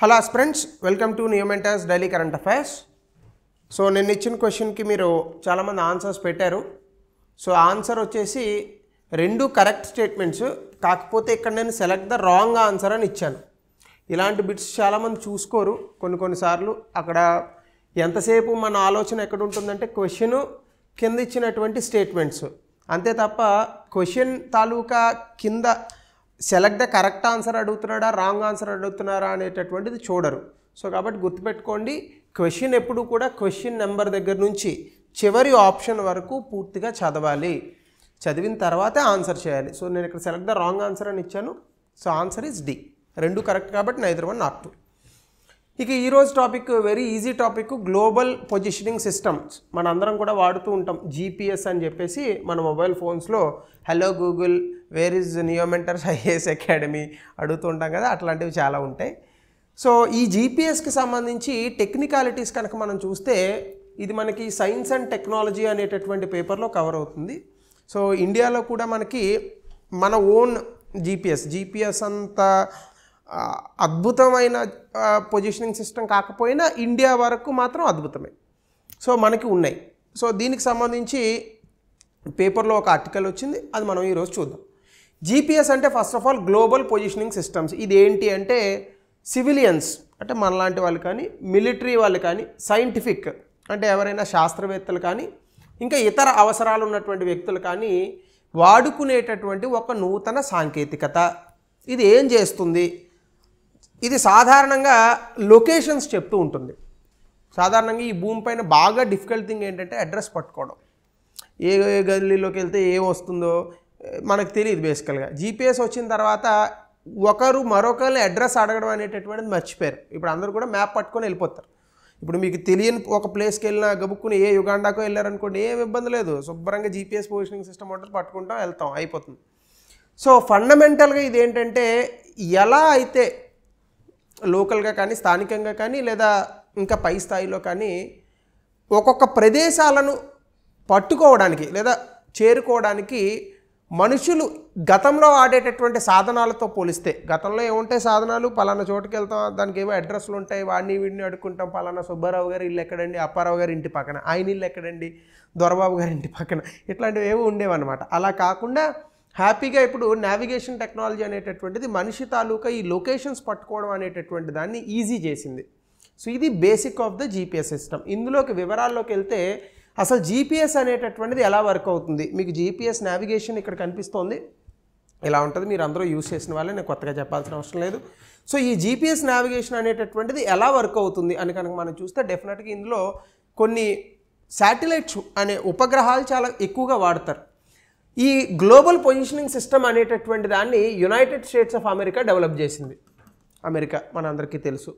hello friends welcome to new mentors daily current affairs so నేను ఇచ్చిన క్వశ్చన్కి మీరు చాలామంది ఆన్సర్స్ పెట్టారు సో ఆన్సర్ వచ్చేసి రెండు కరెక్ట్ స్టేట్మెంట్స్ కాకపోతే ఇక్కడ నేను సెలెక్ట్ ద రాంగ్ ఆన్సర్ అని ఇచ్చాను ఇలాంటి బిట్స్ చాలామంది చూసుకోరు కొన్ని కొన్నిసార్లు అక్కడ ఎంతసేపు మన ఆలోచన ఎక్కడ ఉంటుందంటే క్వశ్చన్ కింద ఇచ్చినటువంటి స్టేట్మెంట్స్ అంతే తప్ప క్వశ్చన్ తాలూకా కింద సెలెక్ట్ ద కరెక్ట్ ఆన్సర్ అడుగుతున్నాడా రాంగ్ ఆన్సర్ అడుగుతున్నారా అనేటటువంటిది చూడరు సో కాబట్టి గుర్తుపెట్టుకోండి క్వశ్చన్ ఎప్పుడు కూడా క్వశ్చన్ నెంబర్ దగ్గర నుంచి చివరి ఆప్షన్ వరకు పూర్తిగా చదవాలి చదివిన తర్వాతే ఆన్సర్ చేయాలి సో నేను ఇక్కడ సెలెక్ట్ ద రాంగ్ ఆన్సర్ అని ఇచ్చాను సో ఆన్సర్ ఈజ్ డి రెండు కరెక్ట్ కాబట్టి నైదర్ వన్ నాట్ టూ ఇక ఈరోజు topic very easy topic global positioning systems మనందరం కూడా వాడుతూ ఉంటాం జీపీఎస్ అని చెప్పేసి మన మొబైల్ ఫోన్స్లో hello Google where is Neo Mentors IAS academy అడుగుతుంటాం కదా అట్లాంటివి చాలా ఉంటాయి సో ఈ జీపీఎస్కి సంబంధించి టెక్నికాలిటీస్ కనుక మనం చూస్తే ఇది మనకి సైన్స్ అండ్ టెక్నాలజీ అనేటటువంటి పేపర్లో కవర్ అవుతుంది సో ఇండియాలో కూడా మనకి మన ఓన్ జీపీఎస్ జీపీఎస్ అంత అద్భుతమైన పొజిషనింగ్ సిస్టమ్ కాకపోయినా ఇండియా వరకు మాత్రం అద్భుతమే సో మనకి ఉన్నాయి సో దీనికి సంబంధించి పేపర్లో ఒక ఆర్టికల్ వచ్చింది అది మనం ఈరోజు చూద్దాం జీపీఎస్ అంటే first of all global positioning systems ఇది ఏంటి అంటే సివిలియన్స్ అంటే మనలాంటి వాళ్ళు కానీ మిలిటరీ వాళ్ళు కానీ సైంటిఫిక్ అంటే ఎవరైనా శాస్త్రవేత్తలు కానీ ఇంకా ఇతర అవసరాలు ఉన్నటువంటి వ్యక్తులు కానీ వాడుకునేటటువంటి ఒక నూతన సాంకేతికత ఇది ఏం చేస్తుంది ఇది సాధారణంగా లొకేషన్స్ చెప్తూ ఉంటుంది సాధారణంగా ఈ భూమిపైన బాగా డిఫికల్ట్ థింగ్ ఏంటంటే అడ్రస్ పట్టుకోవడం ఏ గల్లీలోకి వెళ్తే ఏం వస్తుందో మనకు తెలియదు బేసికల్గా జీపీఎస్ వచ్చిన తర్వాత ఒకరు మరొకరిని అడ్రస్ అడగడం అనేటటువంటిది మర్చిపోయారు ఇప్పుడు అందరూ కూడా మ్యాప్ పట్టుకొని వెళ్ళిపోతారు ఇప్పుడు మీకు తెలియని ఒక ప్లేస్కి వెళ్ళినా గబుక్కుని ఏ యుగాండాకో వెళ్ళారనుకోండి ఏం ఇబ్బంది లేదు శుభ్రంగా జీపీఎస్ పొజిషనింగ్ సిస్టమ్ ఉంటుంది పట్టుకుంటాం వెళ్తాం అయిపోతుంది సో ఫండమెంటల్గా ఇదేంటంటే ఎలా అయితే లోకల్గా కానీ స్థానికంగా కానీ లేదా ఇంకా పై స్థాయిలో కానీ ఒక్కొక్క ప్రదేశాలను పట్టుకోవడానికి లేదా చేరుకోవడానికి మనుషులు గతంలో ఆడేటటువంటి సాధనాలతో పోలిస్తే గతంలో ఏముంటాయి సాధనాలు పలానా చోటుకి వెళ్తాం దానికి ఏమో అడ్రస్లు ఉంటాయి వాడిని వీడిని అడుక్కుంటాం పలానా సుబ్బారావు గారి ఇల్లు ఎక్కడండి అప్పారావు గారి ఇంటి పక్కన ఆయన ఇల్లు ఎక్కడండి దొరబాబు గారి ఇంటి పక్కన ఇట్లాంటివి ఏవో ఉండేవన్నమాట అలా కాకుండా హ్యాపీగా ఇప్పుడు నావిగేషన్ టెక్నాలజీ అనేటటువంటిది మనిషి తాలూకా ఈ లొకేషన్స్ పట్టుకోవడం అనేటటువంటి దాన్ని ఈజీ చేసింది సో ఇది basic of the GPS system ఇందులోకి వివరాల్లోకి వెళ్తే అసలు జీపీఎస్ అనేటటువంటిది ఎలా వర్క్ అవుతుంది మీకు జీపీఎస్ నావిగేషన్ ఇక్కడ కనిపిస్తోంది ఇలా ఉంటుంది మీరు అందరూ యూజ్ చేసిన వాళ్ళే నేను కొత్తగా చెప్పాల్సిన అవసరం లేదు సో ఈ జీపీఎస్ నావిగేషన్ అనేటటువంటిది ఎలా వర్క్ అవుతుంది అని కనుక మనం చూస్తే డెఫినెట్గా ఇందులో కొన్ని శాటిలైట్స్ అనే ఉపగ్రహాలు చాలా ఎక్కువగా వాడతారు ఈ గ్లోబల్ పొజిషనింగ్ సిస్టమ్ అనేటటువంటి దాన్ని United States of America develop చేసింది అమెరికా మనందరికీ తెలుసు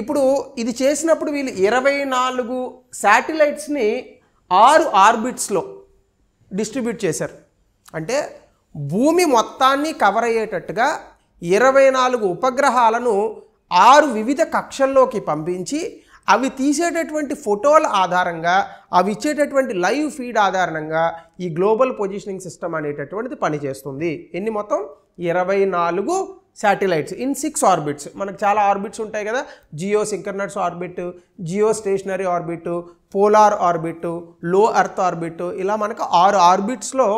ఇప్పుడు ఇది చేసినప్పుడు వీళ్ళు ఇరవై నాలుగు శాటిలైట్స్ని ఆరు ఆర్బిట్స్లో డిస్ట్రిబ్యూట్ చేశారు అంటే భూమి మొత్తాన్ని కవర్ అయ్యేటట్టుగా ఇరవై నాలుగు ఉపగ్రహాలను ఆరు వివిధ కక్షల్లోకి పంపించి అవి తీసేటటువంటి ఫోటోల ఆధారంగా అవి ఇచ్చేటటువంటి లైవ్ ఫీడ్ ఆధారంగా ఈ గ్లోబల్ పొజిషనింగ్ సిస్టమ్ అనేటటువంటిది పనిచేస్తుంది ఎన్ని మొత్తం ఇరవై నాలుగు శాటిలైట్స్ ఇన్ సిక్స్ ఆర్బిట్స్ మనకు చాలా ఆర్బిట్స్ ఉంటాయి కదా geo synchronous orbit geo stationary orbit polar orbit low earth orbit ఇలా మనకు ఆరు ఆర్బిట్స్లో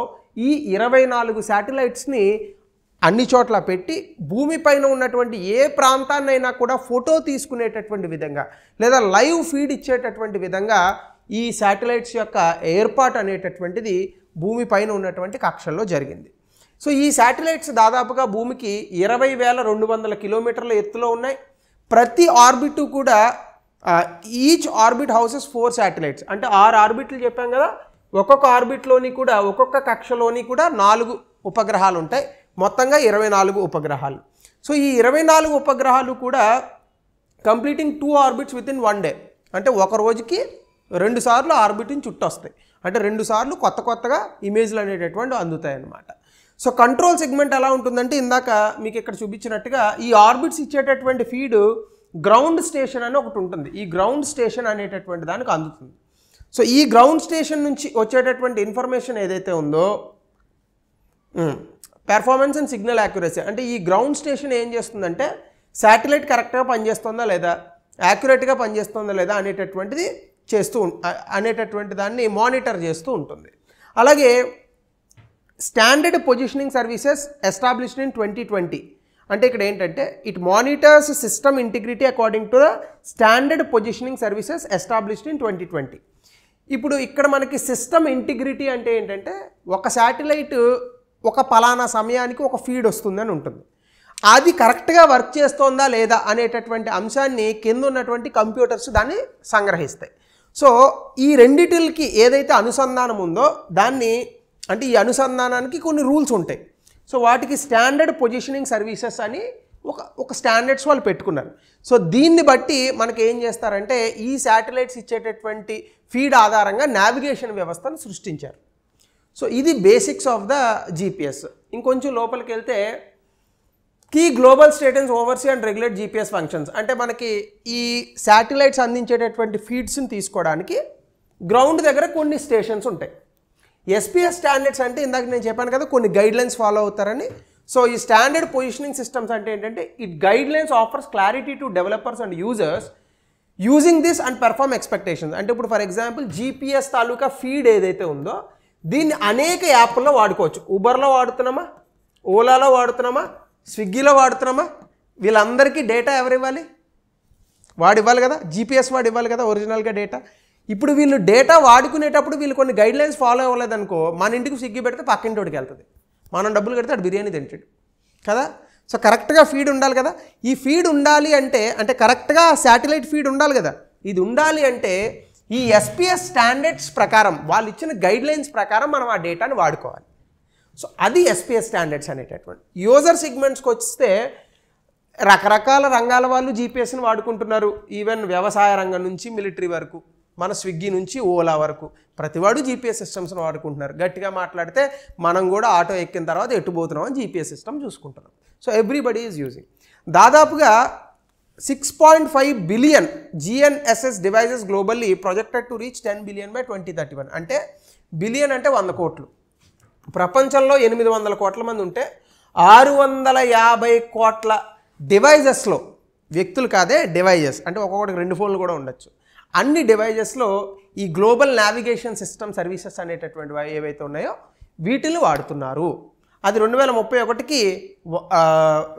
ఈ ఇరవై నాలుగు శాటిలైట్స్ని అన్ని చోట్ల పెట్టి భూమిపైన ఉన్నటువంటి ఏ ప్రాంతాన్నైనా కూడా ఫోటో తీసుకునేటటువంటి విధంగా లేదా లైవ్ ఫీడ్ ఇచ్చేటటువంటి విధంగా ఈ శాటిలైట్స్ యొక్క ఏర్పాటు అనేటటువంటిది భూమిపైన ఉన్నటువంటి కక్షల్లో జరిగింది సో ఈ శాటిలైట్స్ దాదాపుగా భూమికి ఇరవై వేల రెండు వందల కిలోమీటర్ల ఎత్తులో ఉన్నాయి ప్రతి ఆర్బిట్ కూడా each orbit houses four satellites అంటే ఆరు ఆర్బిట్లు చెప్పాం కదా ఒక్కొక్క ఆర్బిట్లోని కూడా ఒక్కొక్క కక్షలోని కూడా నాలుగు ఉపగ్రహాలు ఉంటాయి మొత్తంగా ఇరవై నాలుగు ఉపగ్రహాలు సో ఈ ఇరవై నాలుగు ఉపగ్రహాలు కూడా completing two orbits within one day అంటే ఒక రోజుకి రెండు సార్లు ఆర్బిట్ని చుట్టొస్తాయి అంటే రెండు సార్లు కొత్త కొత్తగా ఇమేజ్లు అనేటటువంటి అందుతాయి అన్నమాట సో కంట్రోల్ సెగ్మెంట్ ఎలా ఉంటుందంటే ఇందాక మీకు ఇక్కడ చూపించినట్టుగా ఈ ఆర్బిట్స్ ఇచ్చేటటువంటి ఫీడ్ గ్రౌండ్ స్టేషన్ అని ఒకటి ఉంటుంది ఈ గ్రౌండ్ స్టేషన్ అనేటటువంటి దానికి అందుతుంది సో ఈ గ్రౌండ్ స్టేషన్ నుంచి వచ్చేటటువంటి ఇన్ఫర్మేషన్ ఏదైతే ఉందో పెర్ఫార్మెన్స్ అండ్ సిగ్నల్ యాక్యురసీ అంటే ఈ గ్రౌండ్ స్టేషన్ ఏం చేస్తుందంటే శాటిలైట్ కరెక్ట్గా పనిచేస్తుందా లేదా యాక్యురేట్గా పనిచేస్తుందా లేదా అనేటటువంటిది చేస్తూ అనేటటువంటి దాన్ని మానిటర్ చేస్తూ ఉంటుంది అలాగే standard positioning services established in twenty twenty అంటే ఇక్కడ ఏంటంటే it monitors system integrity according to the standard positioning services established in twenty twenty ఇప్పుడు ఇక్కడ మనకి సిస్టమ్ ఇంటిగ్రిటీ అంటే ఏంటంటే ఒక శాటిలైట్ ఒక పలానా సమయానికి ఒక ఫీడ్ వస్తుందని ఉంటుంది అది కరెక్ట్గా వర్క్ చేస్తోందా లేదా అనేటటువంటి అంశాన్ని కింద ఉన్నటువంటి కంప్యూటర్స్ దాన్ని సంగ్రహిస్తాయి సో ఈ రెండిటికి ఏదైతే అనుసంధానం ఉందో దాన్ని అంటే ఈ అనుసంధానానికి కొన్ని రూల్స్ ఉంటాయి సో వాటికి స్టాండర్డ్ పొజిషనింగ్ సర్వీసెస్ అని ఒక ఒక స్టాండర్డ్స్ వాళ్ళు పెట్టుకున్నారు సో దీన్ని బట్టి మనకి ఏం చేస్తారంటే ఈ శాటిలైట్స్ ఇచ్చేటటువంటి ఫీడ్ ఆధారంగా నావిగేషన్ వ్యవస్థను సృష్టించారు సో ఇది బేసిక్స్ ఆఫ్ ద జీపీఎస్ ఇంకొంచెం లోపలికి వెళ్తే key global stations oversee and regulate GPS functions అంటే మనకి ఈ శాటిలైట్స్ అందించేటటువంటి ఫీడ్స్ని తీసుకోవడానికి గ్రౌండ్ దగ్గర కొన్ని స్టేషన్స్ ఉంటాయి ఎస్పీఎస్ స్టాండర్డ్స్ అంటే ఇందాక నేను చెప్పాను కదా కొన్ని గైడ్లైన్స్ ఫాలో అవుతారని సో ఈ స్టాండర్డ్ పొజిషనింగ్ సిస్టమ్స్ అంటే ఏంటంటే it guidelines offers clarity to developers and users using this and perform expectations అంటే ఇప్పుడు ఫర్ ఎగ్జాంపుల్ జీపీఎస్ తాలూకా ఫీడ్ ఏదైతే ఉందో దీన్ని అనేక యాప్ల్లో వాడుకోవచ్చు ఉబర్లో వాడుతున్నామా ఓలాలో వాడుతున్నామా స్విగ్గీలో వాడుతున్నామా వీళ్ళందరికీ డేటా ఎవరు ఇవ్వాలి వాడు ఇవ్వాలి కదా జీపీఎస్ వాడు ఇవ్వాలి కదా ఒరిజినల్గా డేటా ఇప్పుడు వీళ్ళు డేటా వాడుకునేటప్పుడు వీళ్ళు కొన్ని గైడ్లైన్స్ ఫాలో అవ్వలేదనుకో మన ఇంటికి సిగ్గి పెడితే పక్కింటోడికి వెళ్తుంది మనం డబ్బులు కడితే అటు బిర్యానీ తింటాడు కదా సో కరెక్ట్గా ఫీడ్ ఉండాలి కదా ఈ ఫీడ్ ఉండాలి అంటే అంటే కరెక్ట్గా శాటిలైట్ ఫీడ్ ఉండాలి కదా ఇది ఉండాలి అంటే ఈ ఎస్పీఎస్ స్టాండర్డ్స్ ప్రకారం వాళ్ళు ఇచ్చిన గైడ్లైన్స్ ప్రకారం మనం ఆ డేటాని వాడుకోవాలి సో అది ఎస్పీఎస్ స్టాండర్డ్స్ అనేటటువంటి యూజర్ సిగ్మెంట్స్కి వస్తే రకరకాల రంగాల వాళ్ళు జీపీఎస్ని వాడుకుంటున్నారు ఈవెన్ వ్యవసాయ రంగం నుంచి మిలిటరీ వరకు మన స్విగ్గీ నుంచి ఓలా వరకు ప్రతివాడు జీపీఎస్ సిస్టమ్స్ని వాడుకుంటున్నారు గట్టిగా మాట్లాడితే మనం కూడా ఆటో ఎక్కిన తర్వాత ఎటు అని జీపీఎస్ సిస్టమ్ చూసుకుంటున్నాం సో ఎవ్రీబడి ఈజ్ యూజింగ్ దాదాపుగా six point five billion GNSS devices globally projected to reach ten billion by twenty thirty one అంటే బిలియన్ అంటే వంద కోట్లు ప్రపంచంలో ఎనిమిది వందల కోట్ల మంది ఉంటే ఆరు వందల యాభై కోట్ల డివైజెస్లో వ్యక్తులు కాదే డివైజెస్ అంటే ఒక్కొక్కటికి రెండు ఫోన్లు కూడా ఉండొచ్చు అన్ని డివైజెస్లో ఈ గ్లోబల్ నావిగేషన్ సిస్టమ్ సర్వీసెస్ అనేటటువంటివి ఏవైతే ఉన్నాయో వీటిని వాడుతున్నారు అది రెండు వేల ముప్పై ఒకటికి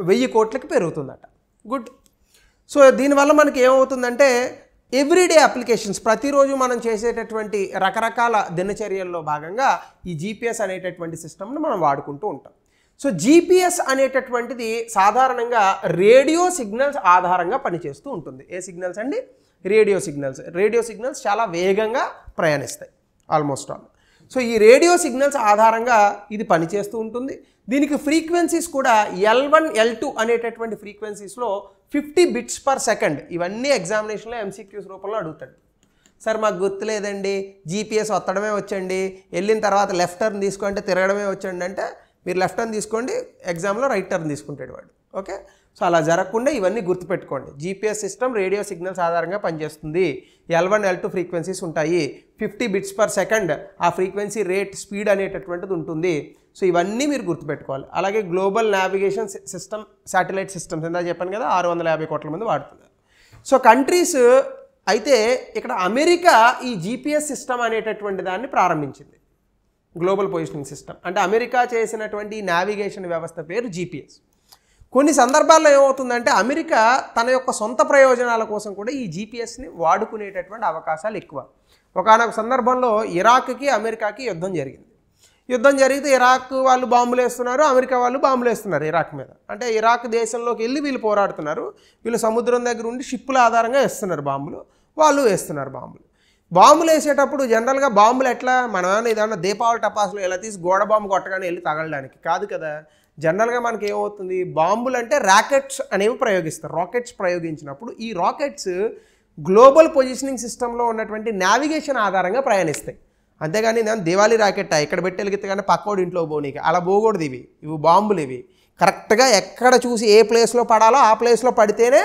వెయ్యి కోట్లకి పెరుగుతుందట గుడ్ సో దీనివల్ల మనకి ఏమవుతుందంటే ఎవ్రీడే అప్లికేషన్స్ ప్రతిరోజు మనం చేసేటటువంటి రకరకాల దినచర్యల్లో భాగంగా ఈ జీపీఎస్ అనేటటువంటి సిస్టమ్ను మనం వాడుకుంటూ ఉంటాం సో జీపీఎస్ అనేటటువంటిది సాధారణంగా రేడియో సిగ్నల్స్ ఆధారంగా పనిచేస్తూ ఉంటుంది ఏ సిగ్నల్స్ అండి రేడియో సిగ్నల్స్ రేడియో సిగ్నల్స్ చాలా వేగంగా ప్రయాణిస్తాయి ఆల్మోస్ట్ ఆల్ సో ఈ రేడియో సిగ్నల్స్ ఆధారంగా ఇది పనిచేస్తూ ఉంటుంది దీనికి ఫ్రీక్వెన్సీస్ కూడా ఎల్ వన్ ఎల్ టూ అనేటటువంటి ఫ్రీక్వెన్సీస్లో ఫిఫ్టీ బిట్స్ పర్ సెకండ్ ఇవన్నీ ఎగ్జామినేషన్లో ఎంసీక్యూస్ రూపంలో అడుగుతాడు సార్ మాకు గుర్తులేదండి జీపీఎస్ వత్తడమే వచ్చండి వెళ్ళిన తర్వాత లెఫ్ట్ టర్న్ తీసుకుంటే తిరగడమే వచ్చండి అంటే మీరు లెఫ్ట్ టర్న్ తీసుకోండి ఎగ్జామ్లో రైట్ టర్న్ తీసుకుంటాడు వాడు ఓకే సో అలా జరగకుండా ఇవన్నీ గుర్తుపెట్టుకోండి జీపీఎస్ సిస్టమ్ రేడియో సిగ్నల్స్ ఆధారంగా పనిచేస్తుంది L one L two frequencies ఉంటాయి ఫిఫ్టీ బిట్స్ పర్ సెకండ్ ఆ ఫ్రీక్వెన్సీ రేట్ స్పీడ్ అనేటటువంటిది ఉంటుంది సో ఇవన్నీ మీరు గుర్తుపెట్టుకోవాలి అలాగే global navigation system satellite systems ఎంత చెప్పాను కదా ఆరు వందల యాభై కోట్ల మంది వాడుతున్నారు సో కంట్రీస్ అయితే ఇక్కడ అమెరికా ఈ జీపీఎస్ సిస్టమ్ అనేటటువంటి దాన్ని ప్రారంభించింది గ్లోబల్ పొజిషనింగ్ సిస్టమ్ అంటే అమెరికా చేసినటువంటి నావిగేషన్ వ్యవస్థ పేరు జీపీఎస్ కొన్ని సందర్భాల్లో ఏమవుతుందంటే అమెరికా తన యొక్క సొంత ప్రయోజనాల కోసం కూడా ఈ జీపీఎస్ని వాడుకునేటటువంటి అవకాశాలు ఎక్కువ ఒకనొక సందర్భంలో ఇరాక్కి అమెరికాకి యుద్ధం జరిగింది యుద్ధం జరిగితే ఇరాక్ వాళ్ళు బాంబులు వేస్తున్నారు అమెరికా వాళ్ళు బాంబులు వేస్తున్నారు ఇరాక్ మీద అంటే ఇరాక్ దేశంలోకి వెళ్ళి వీళ్ళు పోరాడుతున్నారు వీళ్ళు సముద్రం దగ్గర ఉండి షిప్పుల ఆధారంగా వేస్తున్నారు బాంబులు వాళ్ళు వేస్తున్నారు బాంబులు బాంబులు వేసేటప్పుడు జనరల్గా బాంబులు ఎట్లా మనం ఏదైనా దీపావళి టపాసులు ఎలా తీసి గోడ బాంబు కొట్టగానే వెళ్ళి తగలడానికి కాదు కదా జనరల్గా మనకి ఏమవుతుంది బాంబులు అంటే రాకెట్స్ అనేవి ప్రయోగిస్తారు రాకెట్స్ ప్రయోగించినప్పుడు ఈ రాకెట్స్ గ్లోబల్ పొజిషనింగ్ సిస్టంలో ఉన్నటువంటి నావిగేషన్ ఆధారంగా ప్రయాణిస్తాయి అంతేగాని నేను దివాళీ రాకెట్ ఇక్కడ పెట్టి వెలిగితే కానీ పక్కోడు ఇంట్లో పోనీకి అలా పోకూడదు ఇవి ఇవి బాంబులు ఇవి కరెక్ట్గా ఎక్కడ చూసి ఏ ప్లేస్లో పడాలో ఆ ప్లేస్లో పడితేనే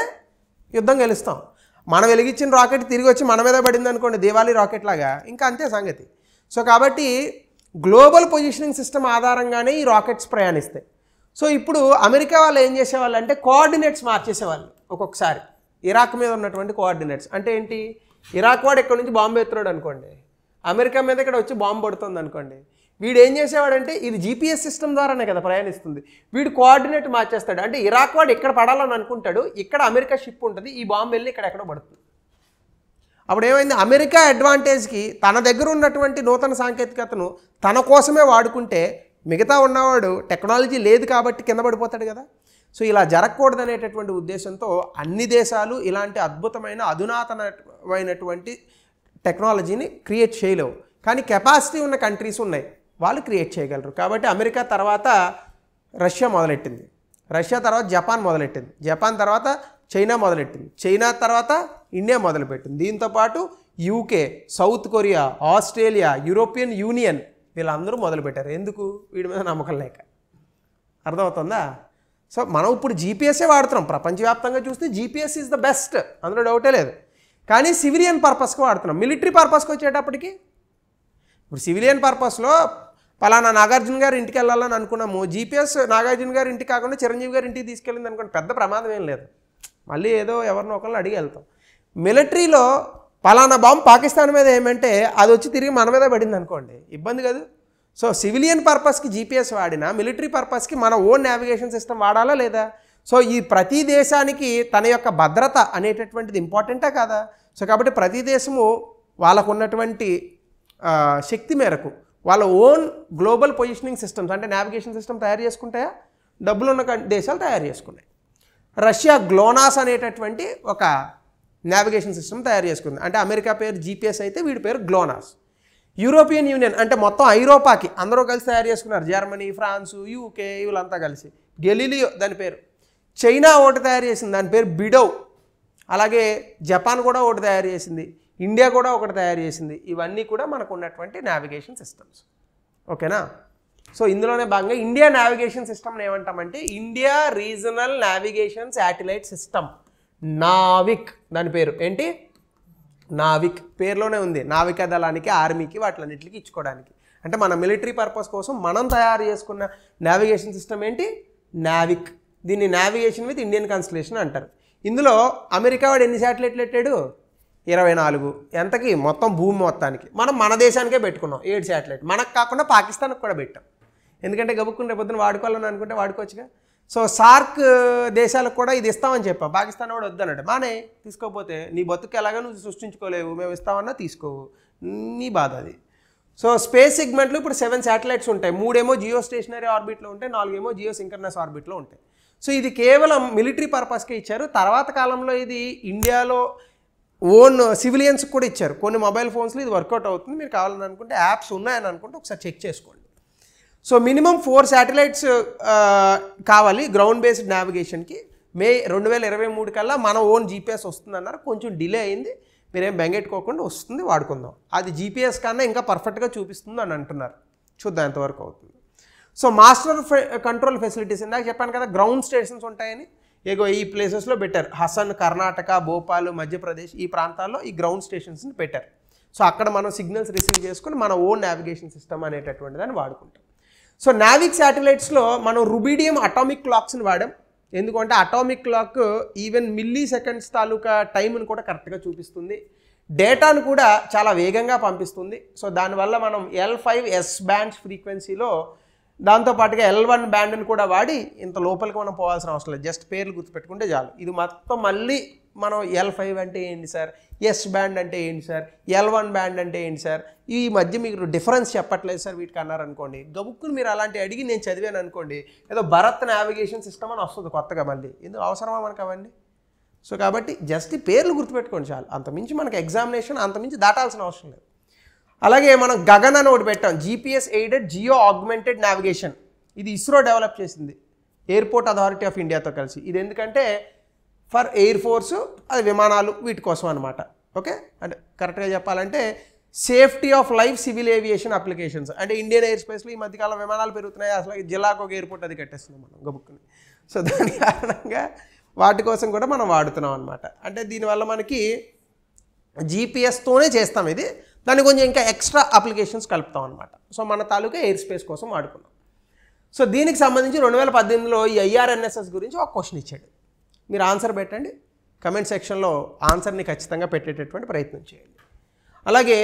యుద్ధం గెలుస్తాం మనం వెలిగించిన రాకెట్ తిరిగి వచ్చి మన మీద పడింది అనుకోండి దివాళీ రాకెట్ లాగా ఇంకా అంతే సంగతి సో కాబట్టి గ్లోబల్ పొజిషనింగ్ సిస్టమ్ ఆధారంగానే ఈ రాకెట్స్ ప్రయాణిస్తాయి సో ఇప్పుడు అమెరికా వాళ్ళు ఏం చేసేవాళ్ళు అంటే కోఆర్డినేట్స్ మార్చేసేవాళ్ళు ఒక్కొక్కసారి ఇరాక్ మీద ఉన్నటువంటి కోఆర్డినేట్స్ అంటే ఏంటి ఇరాక్ వాడు ఇక్కడ నుంచి బాంబు ఎత్తున్నాడు అనుకోండి అమెరికా మీద ఇక్కడ వచ్చి బాంబు పడుతుంది అనుకోండి వీడు ఏం చేసేవాడంటే ఇది జీపీఎస్ సిస్టమ్ ద్వారానే కదా ప్రయాణిస్తుంది వీడు కోఆర్డినేట్ మార్చేస్తాడు అంటే ఇరాక్ వాడు ఇక్కడ పడాలని అనుకుంటాడు ఇక్కడ అమెరికా షిప్ ఉంటుంది ఈ బాంబు వెళ్ళి ఇక్కడ ఎక్కడో పడుతుంది అప్పుడు ఏమైంది అమెరికా అడ్వాంటేజ్కి తన దగ్గర ఉన్నటువంటి నూతన సాంకేతికతను తన కోసమే వాడుకుంటే మిగతా ఉన్నవాడు టెక్నాలజీ లేదు కాబట్టి కింద పడిపోతాడు కదా సో ఇలా జరగకూడదు అనేటటువంటి ఉద్దేశంతో అన్ని దేశాలు ఇలాంటి అద్భుతమైన అధునాతనమైనటువంటి టెక్నాలజీని క్రియేట్ చేయలేవు కానీ కెపాసిటీ ఉన్న కంట్రీస్ ఉన్నాయి వాళ్ళు క్రియేట్ చేయగలరు కాబట్టి అమెరికా తర్వాత రష్యా మొదలెట్టింది రష్యా తర్వాత జపాన్ మొదలెట్టింది జపాన్ తర్వాత చైనా మొదలెట్టింది చైనా తర్వాత ఇండియా మొదలుపెట్టింది దీంతోపాటు UK South Korea Australia European Union వీళ్ళందరూ మొదలుపెట్టారు ఎందుకు వీడి మీద నమ్మకం లేక అర్థమవుతుందా సో మనం ఇప్పుడు జీపీఎస్ఏ వాడుతున్నాం ప్రపంచవ్యాప్తంగా చూస్తే జీపీఎస్ ఈజ్ ద బెస్ట్ అందులో డౌటే లేదు కానీ సివిలియన్ పర్పస్కి వాడుతున్నాం మిలిటరీ పర్పస్కి వచ్చేటప్పటికి ఇప్పుడు సివిలియన్ పర్పస్లో పలానా నాగార్జున గారి ఇంటికి వెళ్ళాలని అనుకున్నాము జీపీఎస్ నాగార్జున గారి ఇంటికి కాకుండా చిరంజీవి గారి ఇంటికి తీసుకెళ్ళింది అనుకోండి పెద్ద ప్రమాదం ఏం లేదు మళ్ళీ ఏదో ఎవరినో ఒకరిని అడిగి వెళ్తాం మిలిటరీలో పలానా బాంబు పాకిస్తాన్ మీద ఏమంటే అది వచ్చి తిరిగి మన మీద పడింది అనుకోండి ఇబ్బంది కదా సో సివిలియన్ పర్పస్కి జీపీఎస్ వాడినా మిలిటరీ పర్పస్కి మన ఓన్ నావిగేషన్ సిస్టమ్ వాడాలా లేదా సో ఈ ప్రతి దేశానికి తన యొక్క భద్రత అనేటటువంటిది ఇంపార్టెంటే కదా సో కాబట్టి ప్రతి దేశము వాళ్ళకు ఉన్నటువంటి శక్తి మేరకు వాళ్ళ ఓన్ గ్లోబల్ పొజిషనింగ్ సిస్టమ్స్ అంటే నావిగేషన్ సిస్టమ్ తయారు చేసుకుంటాయా డబ్బులున్న దేశాలు తయారు చేసుకున్నాయి రష్యా గ్లోనాస్ అనేటటువంటి ఒక నావిగేషన్ సిస్టమ్ తయారు చేసుకుంది అంటే అమెరికా పేరు జీపీఎస్ అయితే వీడి పేరు గ్లోనాస్ యూరోపియన్ యూనియన్ అంటే మొత్తం ఐరోపాకి అందరూ కలిసి తయారు చేసుకున్నారు జర్మనీ ఫ్రాన్సు యూకే వీళ్ళంతా కలిసి గెలీలియో దాని పేరు చైనా ఒకటి తయారు చేసింది దాని పేరు బిడో అలాగే జపాన్ కూడా ఒకటి తయారు చేసింది ఇండియా కూడా ఒకటి తయారు చేసింది ఇవన్నీ కూడా మనకు ఉన్నటువంటి నావిగేషన్ సిస్టమ్స్ ఓకేనా సో ఇందులోనే భాగంగా ఇండియా నావిగేషన్ సిస్టమ్ ఏమంటామంటే India regional navigation satellite system NavIC దాని పేరు ఏంటి నావిక్ పేరులోనే ఉంది నావికా దళానికి ఆర్మీకి వాటిలన్నింటికి ఇచ్చుకోవడానికి అంటే మన మిలిటరీ పర్పస్ కోసం మనం తయారు చేసుకున్న నావిగేషన్ సిస్టమ్ ఏంటి నావిక్ దీన్ని నావిగేషన్ విత్ ఇండియన్ కన్స్టలేషన్ అంటారు ఇందులో అమెరికా వాడు ఎన్ని శాటిలైట్లు పెట్టాడు ఇరవై నాలుగు ఎంతకి మొత్తం భూమి మొత్తానికి మనం మన దేశానికే పెట్టుకున్నాం ఏడు శాటిలైట్ మనకు కాకుండా పాకిస్తాన్కి కూడా పెట్టాం ఎందుకంటే గబుక్కుంటే రేపొద్దున వాడుకోవాలని అనుకుంటే వాడుకోవచ్చుగా సో సార్క్ దేశాలకు కూడా ఇది ఇస్తామని చెప్పా పాకిస్తాన్ కూడా వద్దన్నాడు మానే తీసుకోకపోతే నీ బతుకు ఎలాగో నువ్వు సృష్టించుకోలేవు మేము ఇస్తామన్నా తీసుకోవు నీ బాధ అది సో స్పేస్ సెగ్మెంట్లో ఇప్పుడు సెవెన్ శాటిలైట్స్ ఉంటాయి మూడేమో జియో స్టేషనరీ ఆర్బిట్లో ఉంటాయి నాలుగేమో జియో సింకర్నస్ ఆర్బిట్లో ఉంటాయి సో ఇది కేవలం మిలిటరీ పర్పస్కే ఇచ్చారు తర్వాత కాలంలో ఇది ఇండియాలో ఓన్ సివిలియన్స్ కూడా ఇచ్చారు కొన్ని మొబైల్ ఫోన్స్లో ఇది వర్కౌట్ అవుతుంది మీరు కావాలని అనుకుంటే యాప్స్ ఉన్నాయని అనుకుంటే ఒకసారి చెక్ చేసుకోండి సో మినిమం ఫోర్ శాటిలైట్స్ కావాలి గ్రౌండ్ బేస్డ్ నావిగేషన్కి మే రెండు వేల ఇరవై మూడు కల్లా మన ఓన్ జీపీఎస్ వస్తుందన్నారు కొంచెం డిలే అయింది మీరేం బెంగెట్టుకోకుండా వస్తుంది వాడుకుందాం అది జీపీఎస్ కన్నా ఇంకా పర్ఫెక్ట్గా చూపిస్తుంది అని అంటున్నారు చూద్దాం ఎంతవరకు అవుతుంది సో మాస్టర్ కంట్రోల్ ఫెసిలిటీస్ ఇందాక చెప్పాను కదా గ్రౌండ్ స్టేషన్స్ ఉంటాయని ఏగో ఈ ప్లేసెస్లో పెట్టారు హసన్ కర్ణాటక భోపాల్ మధ్యప్రదేశ్ ఈ ప్రాంతాల్లో ఈ గ్రౌండ్ స్టేషన్స్ని పెట్టారు సో అక్కడ మనం సిగ్నల్స్ రిసీవ్ చేసుకుని మన ఓన్ నావిగేషన్ సిస్టమ్ అనేటటువంటి దాన్ని వాడుకుంటాం సో నావిక్ శాటిలైట్స్లో మనం రుబీడియం అటామిక్ క్లాక్స్ని వాడాం ఎందుకంటే atomic clock even milliseconds తాలూకా టైంను కూడా కరెక్ట్గా చూపిస్తుంది డేటాను కూడా చాలా వేగంగా పంపిస్తుంది సో దానివల్ల మనం ఎల్ ఫైవ్ ఎస్ బ్యాండ్స్ ఫ్రీక్వెన్సీలో దాంతోపాటుగా ఎల్ వన్ బ్యాండ్ని కూడా వాడి ఇంత లోపలికి మనం పోవాల్సిన అవసరం లేదు జస్ట్ పేర్లు గుర్తుపెట్టుకుంటే చాలు ఇది మొత్తం మళ్ళీ మనం ఎల్ ఫైవ్ అంటే ఏంటి సార్ ఎస్ బ్యాండ్ అంటే ఏంటి సార్ ఎల్ వన్ బ్యాండ్ అంటే ఏంటి సార్ ఈ మధ్య మీరు డిఫరెన్స్ చెప్పట్లేదు సార్ వీటికి అన్నారనుకోండి గబుక్కుని మీరు అలాంటి అడిగి నేను చదివాను అనుకోండి ఏదో భరత్ నావిగేషన్ సిస్టమ్ అని వస్తుంది కొత్తగా మళ్ళీ ఎందుకు అవసరమా మనకు అవన్నీ సో కాబట్టి జస్ట్ పేర్లు గుర్తుపెట్టుకోండి చాలు అంతమించి మనకు ఎగ్జామినేషన్ అంతమించి దాటాల్సిన అవసరం లేదు అలాగే మనం గగన్ అని ఒకటి పెట్టాం GPS aided geo augmented navigation ఇది ఇస్రో డెవలప్ చేసింది ఎయిర్పోర్ట్ అథారిటీ ఆఫ్ ఇండియాతో కలిసి ఇది ఎందుకంటే ఫర్ ఎయిర్ ఫోర్సు అది విమానాలు వీటి కోసం అనమాట ఓకే అంటే కరెక్ట్గా చెప్పాలంటే safety of life civil aviation applications అంటే ఇండియన్ ఎయిర్ స్పేస్లో ఈ మధ్యకాలం విమానాలు పెరుగుతున్నాయి అసలు జిల్లాకు ఒక ఎయిర్పోర్ట్ అది కట్టేస్తున్నాం మనం గబుక్కుని సో దాని కారణంగా వాటి కోసం కూడా మనం వాడుతున్నాం అనమాట అంటే దీనివల్ల మనకి జీపీఎస్తోనే చేస్తాం ఇది దాని గురించి ఇంకా ఎక్స్ట్రా అప్లికేషన్స్ కలుపుతాం అనమాట సో మన తాలూకా ఎయిర్ స్పేస్ కోసం ఆడుకున్నాం సో దీనికి సంబంధించి రెండు వేల పద్దెనిమిదిలో ఈ ఐఆర్ఎన్ఎస్ఎస్ గురించి ఒక క్వశ్చన్ ఇచ్చాడు మీరు ఆన్సర్ పెట్టండి కమెంట్ సెక్షన్లో ఆన్సర్ని ఖచ్చితంగా పెట్టేటటువంటి ప్రయత్నం చేయండి అలాగే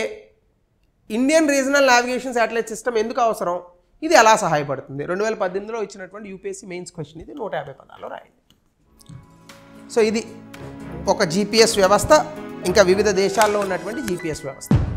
Indian regional navigation satellite system ఎందుకు అవసరం ఇది ఎలా సహాయపడుతుంది రెండు వేల పద్దెనిమిదిలో ఇచ్చినటువంటి యూపీఎస్సీ మెయిన్స్ క్వశ్చన్ ఇది నూట యాభై పదాలు రాయండి సో ఇది ఒక జీపీఎస్ వ్యవస్థ ఇంకా వివిధ దేశాల్లో ఉన్నటువంటి జీపీఎస్ వ్యవస్థ